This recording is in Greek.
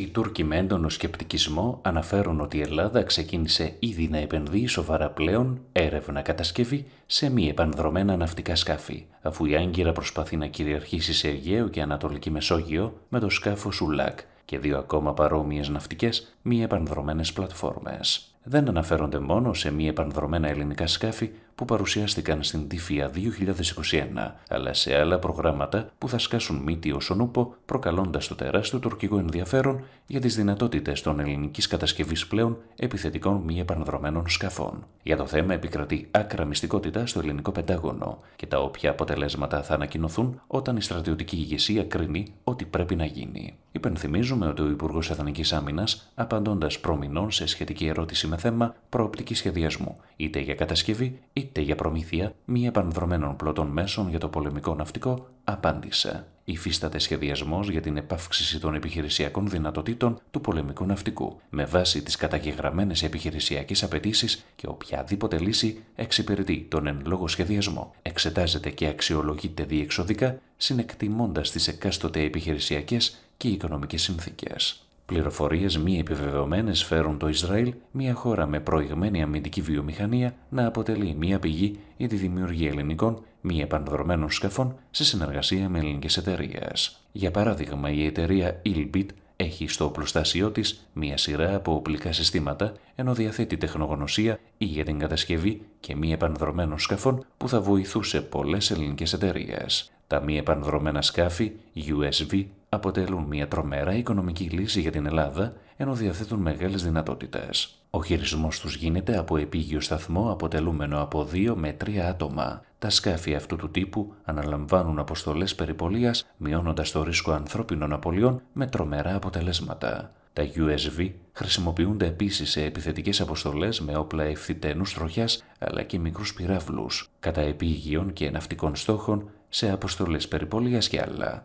οι Τούρκοι με έντονο σκεπτικισμό αναφέρουν ότι η Ελλάδα ξεκίνησε ήδη να επενδύει σοβαρά πλέον έρευνα κατασκευή σε μη επανδρομένα ναυτικά σκάφη, αφού η Άγκυρα προσπαθεί να κυριαρχήσει σε Αιγαίο και Ανατολική Μεσόγειο με το σκάφος Σουλάκ και δύο ακόμα παρόμοιες ναυτικές μη επανδρομένες πλατφόρμες. Δεν αναφέρονται μόνο σε μη επανδρομένα ελληνικά σκάφη, που παρουσιάστηκαν στην Τύφια 2021, αλλά σε άλλα προγράμματα που θα σκάσουν μύτη ως προκαλώντας το τεράστιο τουρκικό ενδιαφέρον για τις δυνατότητες των ελληνικής κατασκευής πλέον επιθετικών μη επανδρομένων σκαφών. Για το θέμα επικρατεί άκρα μυστικότητα στο ελληνικό πεντάγωνο και τα όποια αποτελέσματα θα ανακοινωθούν όταν η στρατιωτική ηγεσία κρίνει ότι πρέπει να γίνει. Υπενθυμίζουμε ότι ο Υπουργός Εθνικής Άμυνας, απαντώντας προμηνών σε σχετική ερώτηση με θέμα προοπτικής σχεδιασμού, είτε για κατασκευή είτε για προμήθεια μη επανδρομένων πλωτών μέσων για το πολεμικό ναυτικό, απάντησε. Υφίσταται σχεδιασμός για την επαύξηση των επιχειρησιακών δυνατοτήτων του πολεμικού ναυτικού, με βάση τις καταγεγραμμένες επιχειρησιακές απαιτήσεις και οποιαδήποτε λύση εξυπηρετεί τον εν λόγω σχεδιασμό. Εξετάζεται και αξιολογείται διεξοδικά, συνεκτιμώντας τις εκάστοτε επιχειρησιακές και οι οικονομικές συνθήκες. Πληροφορίες μη επιβεβαιωμένες φέρουν το Ισραήλ, μια χώρα με προηγμένη αμυντική βιομηχανία, να αποτελεί μια πηγή για τη δημιουργία ελληνικών μη επανδρομένων σκαφών σε συνεργασία με ελληνικές εταιρείες. Για παράδειγμα, η εταιρεία Ilbit έχει στο οπλοστάσιό της μία σειρά από οπλικά συστήματα, ενώ διαθέτει τεχνογνωσία ή για την κατασκευή και μη επανδρομένων σκαφών που θα βοηθούσε πολλές ελληνικές εταιρείες. Τα μη επανδρομένα σκάφη USV αποτελούν μια τρομερά οικονομική λύση για την Ελλάδα, ενώ διαθέτουν μεγάλες δυνατότητες. Ο χειρισμός τους γίνεται από επίγειο σταθμό αποτελούμενο από 2 με 3 άτομα. Τα σκάφη αυτού του τύπου αναλαμβάνουν αποστολές περιπολίας, μειώνοντας το ρίσκο ανθρώπινων απολειών με τρομερά αποτελέσματα. Τα USV χρησιμοποιούνται επίσης σε επιθετικές αποστολές με όπλα ευθυτένου τροχιάς αλλά και μικρούς πυράβλους, κατά επίγειων και ναυτικών στόχων σε αποστολές περιπολίας και άλλα.